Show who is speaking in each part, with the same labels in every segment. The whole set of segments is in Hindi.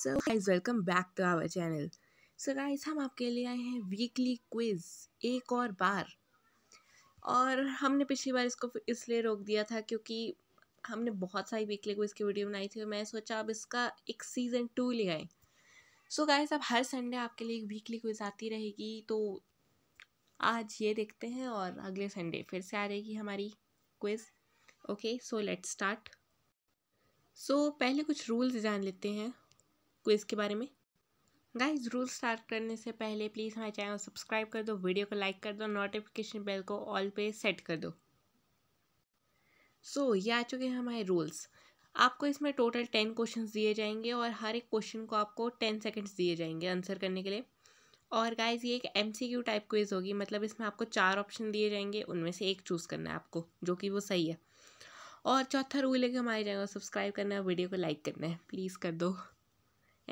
Speaker 1: so guys welcome back to our channel so guys हम आपके लिए आए हैं वीकली क्विज़ एक और बार और हमने पिछली बार इसको इसलिए रोक दिया था क्योंकि हमने बहुत सारी वीकली क्विज़ की वीडियो बनाई थी और मैं सोचा अब इसका एक सीज़न टू ले आए सो गाइज अब हर संडे आपके लिए एक वीकली क्विज़ आती रहेगी तो आज ये देखते हैं और अगले संडे फिर से आ रहेगी हमारी quiz okay so let start so पहले कुछ रूल्स जान लेते हैं क्विज़ के बारे में गाइज रूल स्टार्ट करने से पहले प्लीज़ हमारे चैनल सब्सक्राइब कर दो वीडियो को लाइक कर दो नोटिफिकेशन बेल को ऑल पे सेट कर दो सो so, ये आ चुके हैं हमारे रूल्स आपको इसमें टोटल टेन क्वेश्चन दिए जाएंगे और हर एक क्वेश्चन को आपको टेन सेकेंड्स दिए जाएंगे आंसर करने के लिए और गाइज ये एक M C Q type quiz होगी मतलब इसमें आपको चार ऑप्शन दिए जाएंगे उनमें से एक चूज़ करना है आपको जो कि वो सही है और चौथा रूल है कि हमारे चैनल सब्सक्राइब करना है वीडियो को लाइक करना है प्लीज़ कर दो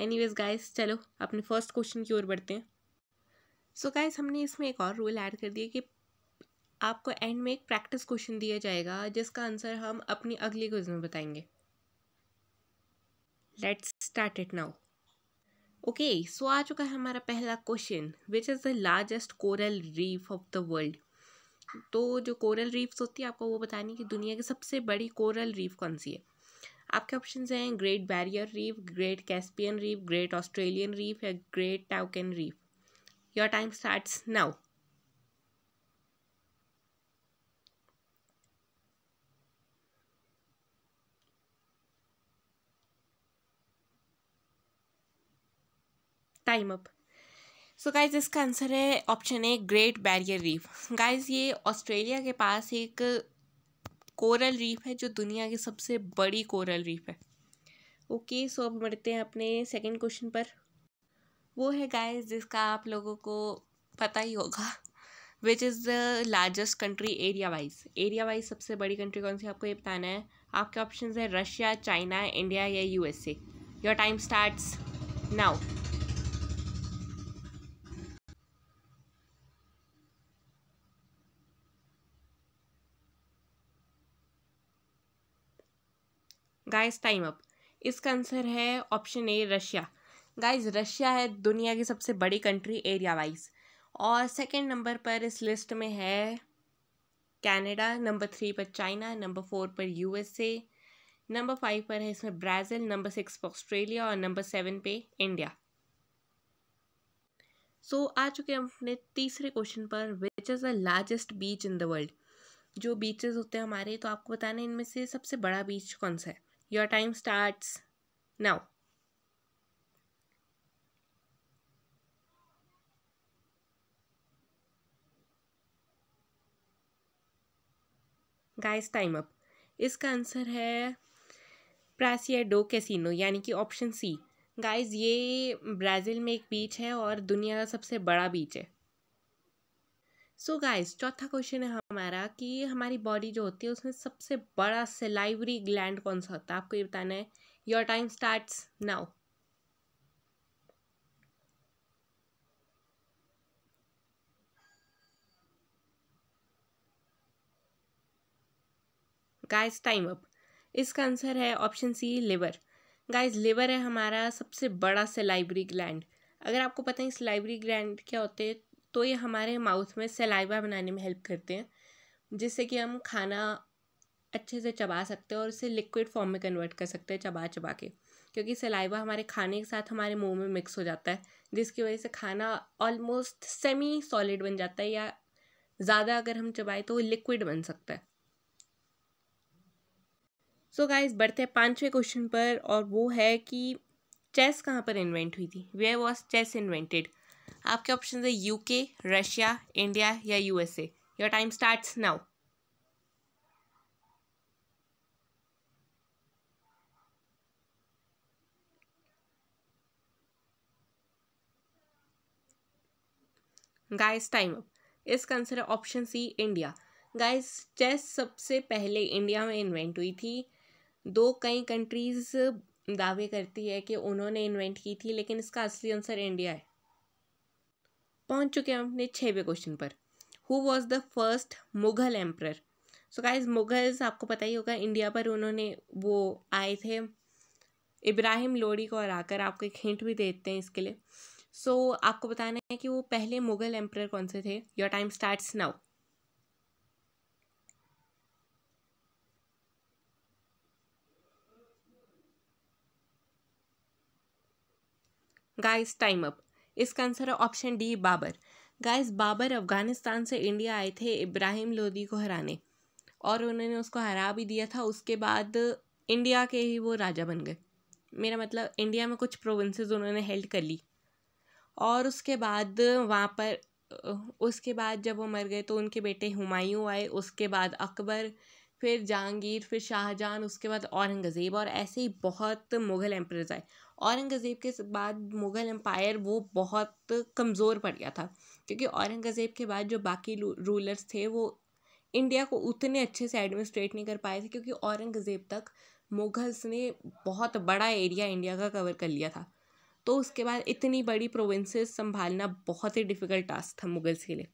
Speaker 1: एनी वेज गाइज चलो अपने फर्स्ट क्वेश्चन की ओर बढ़ते हैं सो so गाइज हमने इसमें एक और रूल ऐड कर दिया कि आपको एंड में एक प्रैक्टिस क्वेश्चन दिया जाएगा जिसका आंसर हम अपनी अगली क्वेश्चन में बताएंगे let's start it now okay so आ चुका है हमारा पहला question which is the largest coral reef of the world तो जो कोरल रीफ्स होती है आपको वो बतानी कि दुनिया की सबसे बड़ी कोरल रीफ कौन सी है आपके ऑप्शन हैं great barrier reef great Caspian reef great Australian reef या great toucan reef your time starts now time up so guys इसका आंसर है option A great barrier reef guys ये ऑस्ट्रेलिया के पास एक कोरल रीफ है जो दुनिया की सबसे बड़ी कोरल रीफ है ओके सो अब बढ़ते हैं अपने सेकंड क्वेश्चन पर वो है गाइस जिसका आप लोगों को पता ही होगा which is the largest country area wise area wise सबसे बड़ी कंट्री कौन सी आपको ये बताना है आपके ऑप्शन है रशिया चाइना इंडिया या U A your time starts now guys time up इसका आंसर है option A Russia guys Russia है दुनिया की सबसे बड़ी कंट्री एरिया वाइज और सेकंड नंबर पर इस लिस्ट में है कनाडा नंबर थ्री पर चाइना नंबर फोर पर यूएसए नंबर फाइव पर है इसमें ब्राज़ील नंबर सिक्स पर ऑस्ट्रेलिया और नंबर सेवन पे इंडिया सो so, आ चुके हम अपने तीसरे क्वेश्चन पर which is the largest beach in the world जो बीचेस होते हैं हमारे तो आपको बताना इनमें से सबसे बड़ा बीच कौन सा है your time starts now guys time up इसका आंसर है प्रासिया डो कैसीनो यानी कि ऑप्शन सी गाइस ये ब्राज़ील में एक बीच है और दुनिया का सबसे बड़ा बीच है सो गाइस चौथा क्वेश्चन है हमारा कि हमारी बॉडी जो होती है उसमें सबसे बड़ा सेलाइवरी ग्लैंड कौन सा होता है आपको ये बताना है your time starts now guys time up इसका आंसर है option C liver guys liver है हमारा सबसे बड़ा सेलाइवरी ग्लैंड अगर आपको पता है सेलाइवरी ग्लैंड क्या होते हैं तो ये हमारे माउथ में सलाइवा बनाने में हेल्प करते हैं जिससे कि हम खाना अच्छे से चबा सकते हैं और इसे लिक्विड फॉर्म में कन्वर्ट कर सकते हैं चबा चबा के क्योंकि सलाइवा हमारे खाने के साथ हमारे मुंह में मिक्स हो जाता है जिसकी वजह से खाना ऑलमोस्ट सेमी सॉलिड बन जाता है या ज़्यादा अगर हम चबाएँ तो वो लिक्विड बन सकता है सो so गाइस बढ़ते हैं पांचवें क्वेश्चन पर और वो है कि चेस कहाँ पर इन्वेंट हुई थी वे वॉज चेस इन्वेंटेड आपके ऑप्शन है यूके रशिया इंडिया या USA your time starts now guys time up इसका answer option C India guys chess सबसे पहले इंडिया में इन्वेंट हुई थी दो कई कंट्रीज़ दावे करती है कि उन्होंने इन्वेंट की थी लेकिन इसका असली आंसर इंडिया है पहुंच चुके हैं अपने छवे क्वेश्चन पर who was the first Mughal emperor so guys Mughals आपको पता ही होगा इंडिया पर उन्होंने वो आए थे इब्राहिम लोडी को हराकर आपको एक हिंट भी देते हैं इसके लिए सो so, आपको बताना है कि वो पहले मुगल एम्प्रर कौन से थे your time starts now guys time up इसका आंसर है option D Babur guys Babur Afghanistan से इंडिया आए थे इब्राहिम लोदी को हराने और उन्होंने उसको हरा भी दिया था उसके बाद इंडिया के ही वो राजा बन गए मेरा मतलब इंडिया में कुछ प्रोविंसेस उन्होंने हेल्ड कर ली और उसके बाद वहाँ पर उसके बाद जब वो मर गए तो उनके बेटे हुमायूं आए उसके बाद अकबर फिर जहांगीर फिर शाहजहां उसके बाद औरंगज़ेब और ऐसे ही बहुत मुग़ल एम्प्रस आए औरंगज़ेब के बाद मुग़ल एम्पायर वो बहुत कमज़ोर पड़ गया था क्योंकि औरंगज़ेब के बाद जो बाकी रूलर्स थे वो इंडिया को उतने अच्छे से एडमिनिस्ट्रेट नहीं कर पाए थे क्योंकि औरंगज़ेब तक मुग़ल्स ने बहुत बड़ा एरिया इंडिया का कवर कर लिया था तो उसके बाद इतनी बड़ी प्रोविंसेस संभालना बहुत ही डिफ़िकल्ट टास्क था मुग़ल्स के लिए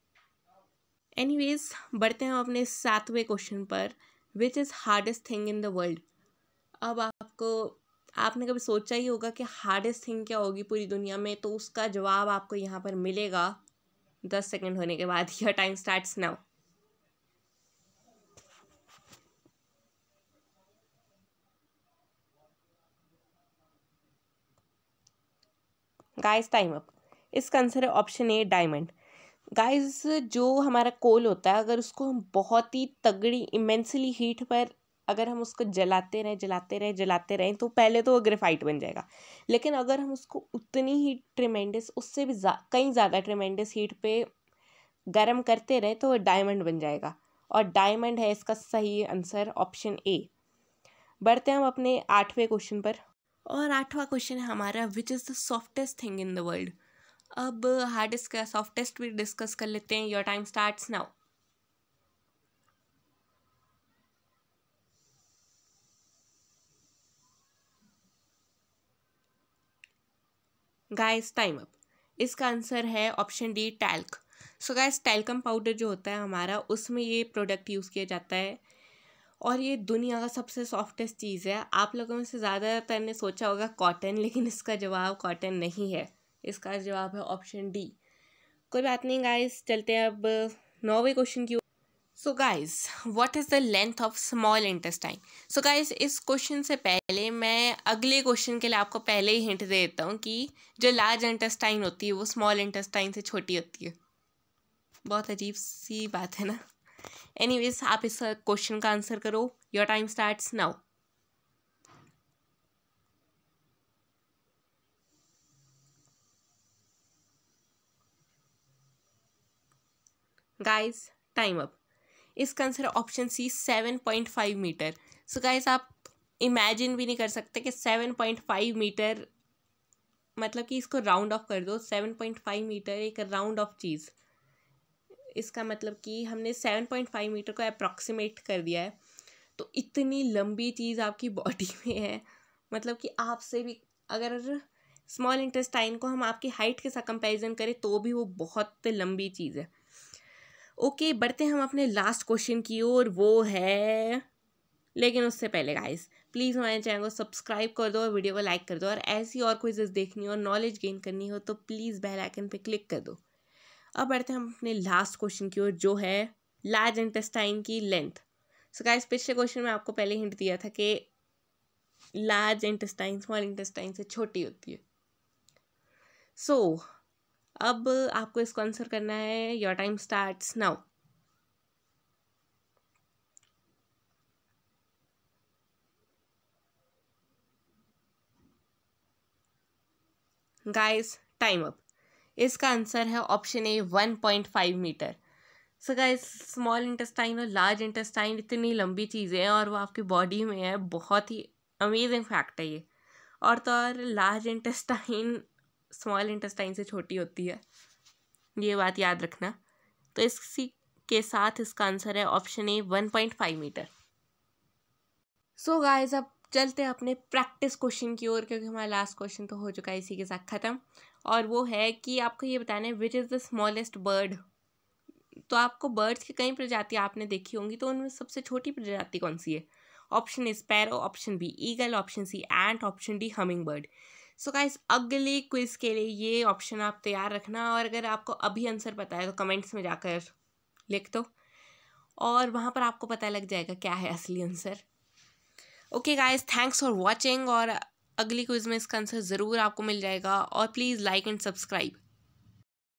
Speaker 1: एनीवेज बढ़ते हैं अपने सातवें क्वेश्चन पर which is hardest thing in the world अब आपको आपने कभी सोचा ही होगा कि हार्डेस्ट थिंग क्या होगी पूरी दुनिया में तो उसका जवाब आपको यहाँ पर मिलेगा दस सेकेंड होने के बाद यह time start now guys time up इस आंसर है ऑप्शन ए डायमंड गाइस जो हमारा कोल होता है अगर उसको हम बहुत ही तगड़ी इमेंसली हीट पर अगर हम उसको जलाते रहें जलाते रहें जलाते रहें तो पहले तो वो ग्रेफाइट बन जाएगा लेकिन अगर हम उसको उतनी ही ट्रिमेंडस उससे भी जा, कहीं ज़्यादा ट्रिमेंडस हीट पे गर्म करते रहें तो वो डायमंड बन जाएगा और डायमंड है इसका सही आंसर ऑप्शन ए बढ़ते हैं हम अपने आठवें क्वेश्चन पर और आठवां क्वेश्चन है हमारा which is the softest thing in the world अब हार्ड डिस्क का सॉफ्ट डिस्क भी डिस्कस कर लेते हैं your time starts now guys time up इसका आंसर है option D talc so guys talcum powder जो होता है हमारा उसमें ये प्रोडक्ट यूज़ किया जाता है और ये दुनिया का सबसे सॉफ्टेस्ट चीज़ है आप लोगों में से ज़्यादातर ने सोचा होगा कॉटन लेकिन इसका जवाब कॉटन नहीं है इसका जवाब है ऑप्शन डी कोई बात नहीं गाइस चलते हैं अब नौवे क्वेश्चन की so guys what is the length of small intestine so guys इस क्वेश्चन से पहले मैं अगले क्वेश्चन के लिए आपको पहले ही हिंट दे देता हूँ कि जो लार्ज इंटेस्टाइन होती है वो स्मॉल इंटेस्टाइन से छोटी होती है बहुत अजीब सी बात है ना एनीवेज आप इस क्वेश्चन का आंसर करो your time starts now guys time up इसका answer option C seven point five metre so guys आप इमेजिन भी नहीं कर सकते कि सेवन पॉइंट फाइव मीटर मतलब कि इसको राउंड ऑफ कर दो सेवन पॉइंट फाइव मीटर एक राउंड ऑफ चीज़ इसका मतलब कि हमने सेवन पॉइंट फाइव मीटर को अप्रॉक्सीमेट कर दिया है तो इतनी लंबी चीज़ आपकी बॉडी में है मतलब कि आपसे भी अगर स्मॉल इंटेस्टाइन को हम आपकी हाइट के साथ कंपैरिजन करें तो भी वो बहुत लंबी चीज़ है ओके बढ़ते हम अपने लास्ट क्वेश्चन की ओर वो है लेकिन उससे पहले गाइस प्लीज़ हमारे चैनल को सब्सक्राइब कर दो और वीडियो को लाइक कर दो और ऐसी और क्विजेस देखनी हो और नॉलेज गेन करनी हो तो प्लीज़ बेल आइकन पे क्लिक कर दो अब बढ़ते हैं हम अपने लास्ट क्वेश्चन की ओर जो है लार्ज इंटेस्टाइन की लेंथ सो गाइस पिछले क्वेश्चन में आपको पहले हिंट दिया था कि लार्ज इंटेस्टाइन स्मॉल इंटेस्टाइन से छोटी होती है सो so, अब आपको इसको आंसर करना है your time starts now guys time up इसका आंसर है option A one point five metre so guys small intestine और लार्ज इंटेस्टाइन इतनी लंबी चीज़ें हैं और वो आपकी बॉडी में है बहुत ही अमेजिंग फैक्ट है ये और तो और लार्ज इंटेस्टाइन स्मॉल इंटेस्टाइन से छोटी होती है ये बात याद रखना तो इसी के साथ इसका आंसर है option A one point five metre so guys अब चलते हैं अपने प्रैक्टिस क्वेश्चन की ओर क्योंकि हमारा लास्ट क्वेश्चन तो हो चुका है इसी के साथ ख़त्म और वो है कि आपको ये बताना है which is the smallest bird तो आपको बर्ड्स की कई प्रजातियाँ आपने देखी होंगी तो उनमें सबसे छोटी प्रजाति कौन सी है option A sparrow option B eagle option C ant option D hummingbird so guys अगले क्विज़ के लिए ये ऑप्शन आप तैयार रखना और अगर आपको अभी आंसर पता है तो कमेंट्स में जाकर लिख दो और वहाँ पर आपको पता लग जाएगा क्या है असली answer okay guys thanks for watching और अगली क्विज़ में इसका आंसर ज़रूर आपको मिल जाएगा और प्लीज़ लाइक एंड सब्सक्राइब